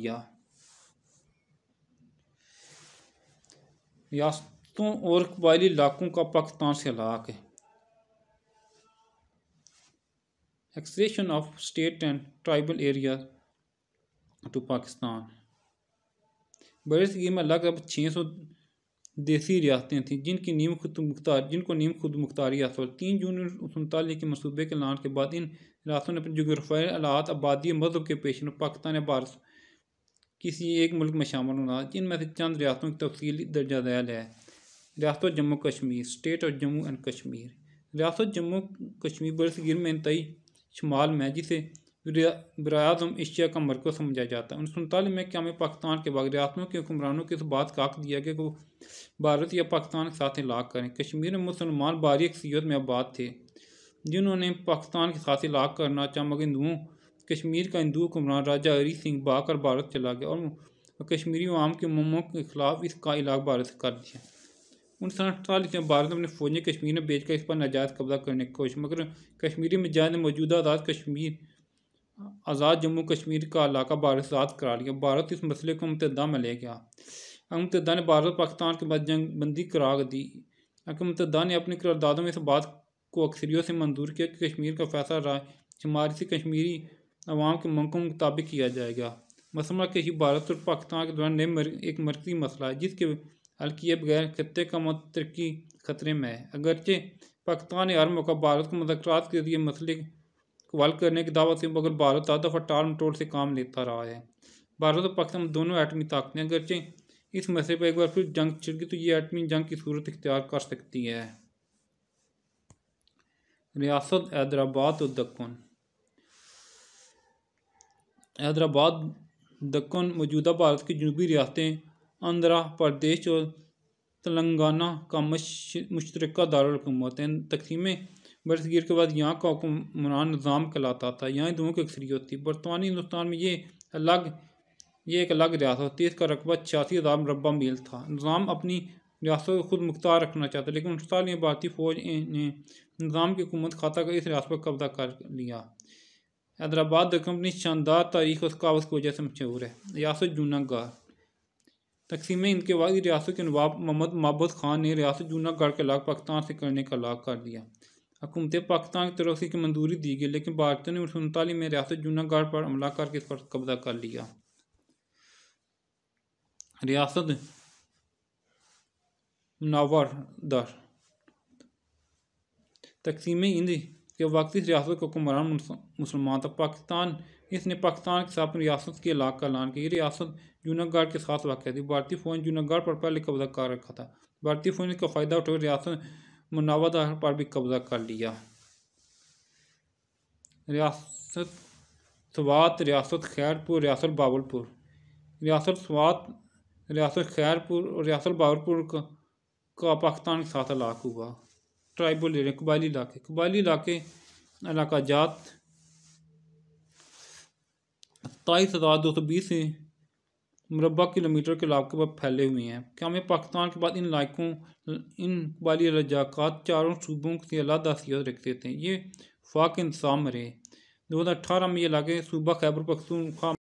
दिया रियासतों और कबायली इलाकों का पाकिस्तान से हलाक है accession of state and tribal area to Pakistan बड़े स्कीम में लगभग छः सौ देसी रियासतें थीं जिनकी नीम खुद मुख्तार जिनको नीम खुद मुख्तारी हासिल तीन जून उन्नीस सौ उनतालीस के मनसूबे के ऐलान के बाद इन रियातों ने अपने जोग्राफाई आलात आबादी मजहब के पेश पाकिस्तान भारत किसी एक मुल्क में शामिल होना जिनमें से चंद रियासतों की तफसी दर्जा दैल है रियासत Jammu Kashmir state of Jammu and Kashmir रियासत जम्मू कश्मीर बरसगिर में इंतई शुमाल में जिसे बरम एशिया का मरकज़ समझा जाता है उन्नीस सौ उनतालीस में क्या पाकिस्तान के बाद रियासतों के हुक्मरानों को इस बात का हक दिया गया कि वो भारत या पाकिस्तान के साथ इलाक करें कश्मीर में मुसलमान बारी अक्सियत में आबाद थे जिन्होंने पाकिस्तान के साथ इलाक करना चाह मगर हिंदुओं कश्मीर का हिंदू हुक्मरान राजा हरी सिंह भाकर भारत चला गया और कश्मीरी आवाम के ममों के खिलाफ इसका इलाक भारत कर दिया उन्नीस सौ अड़तालीस में भारत अपने अपने ने कश्मीर में बेचकर इस पर नजायज कब्जा करने की कोशिश मगर कश्मीरी में जाने मौजूदा आज़ाद कश्मीर आज़ाद जम्मू कश्मीर का इलाका भारत से आज़ाद करा लिया भारत इस मसले को मुतदा में ले गया अमतदा ने भारत पाकिस्तान के बाद जंग बंदी करार दी मुतदा ने अपनी करारदादों में इस बात को अक्सरियों से मंजूर किया कि कश्मीर का फैसला राय शुमारी से कश्मीरी अवाम के मंगों के मुताबिक किया जाएगा मसला के ही भारत और पाकिस्तान के दौरान मर, एक मरकजी मसला है जिसके हल किए बगैर खत्े का तरक्की खतरे में है अगरचे पाकिस्तान ने हर मौका भारत को मदकरात के जरिए मसले को हल करने की दावा से मगर भारत ज़्यादा दफ़ा टाल मटोल से काम लेता रहा है भारत और पाकिस्तान दोनों एटमी ताकतें अगरचे इस मसले पर एक बार फिर जंग छिड़ गई तो ये एटमी जंग की सूरत इख्तियार कर सकती है रियासत हैदराबाद और दक्कन हैदराबाद दक्कन मौजूदा भारत की जनूबी रियासतें आंध्र प्रदेश और तेलंगाना का मुशतरक दारकूमत तकसीमें बरसगीर के बाद यहाँ का हुक्मरान निज़ाम कहलाता था यहाँ दोनों की होती है बरतानी हिंदुस्तान में ये अलग ये एक अलग रियासत होती है इसका रकबा छियासी हज़ार मुरबा मील था निज़ाम अपनी रियासत को खुद मुख्तार रखना चाहता लेकिन उनतालीस भारतीय फ़ौज ने निज़ाम की हुकूमत खाता कर इस रियासत पर कब्जा कर लिया हैदराबाद कंपनी शानदार तारीख और सकावत की वजह से मशहूर है रियासत जूनागढ़ तकसीम हिंद के बाद रियासत के नवाब मोहम्मद महबूद खान ने रियासत जूनागढ़ के लाख पाकिस्तान से करने का लाग कर दिया हुकूमत पाकिस्तान की तरफ से इसकी मंजूरी दी गई लेकिन भारतीयों ने उन्नीस सौ उनतालीस में रियासत जूनागढ़ पर हमला करके इस पर कब्जा कर लिया रियासत नावर दर तकसीम हिंद कि इस रियासत के हुक्मरान मुसलमान था पाकिस्तान इसने पाकिस्तान के साथ रियासत के इलाक का ऐलान किया रियासत जूनागढ़ के साथ वाक़ थी भारतीय फ़ौज जूनागढ़ पर पहले कब्जा कर रखा था भारतीय फ़ौज का फ़ायदा उठाकर रियासत मुनावादार पर भी कब्जा कर लिया रियासत स्वात रियासत खैरपुर रियासत बाबुलपुर रियासत स्वात रियासत खैरपुर और रियासत बाबुलपुर का, पाकिस्तान के साथ इलाक हुआ ट्राइबल एरिया कबायली इलाके कबायली इलाके इलाका जात सताईस हज़ार दो सौ बीस मुरबा किलोमीटर के इलाके पर फैले हुए हैं क्या हमें पाकिस्तान के बाद इन इलाकों इन कबाली रजाकत चारों सूबों से अलहदा सियात रखते थे ये फाक इंसाम रहे दो हज़ार अठारह में ये इलाके सूबा खैबर पखतूनख्वा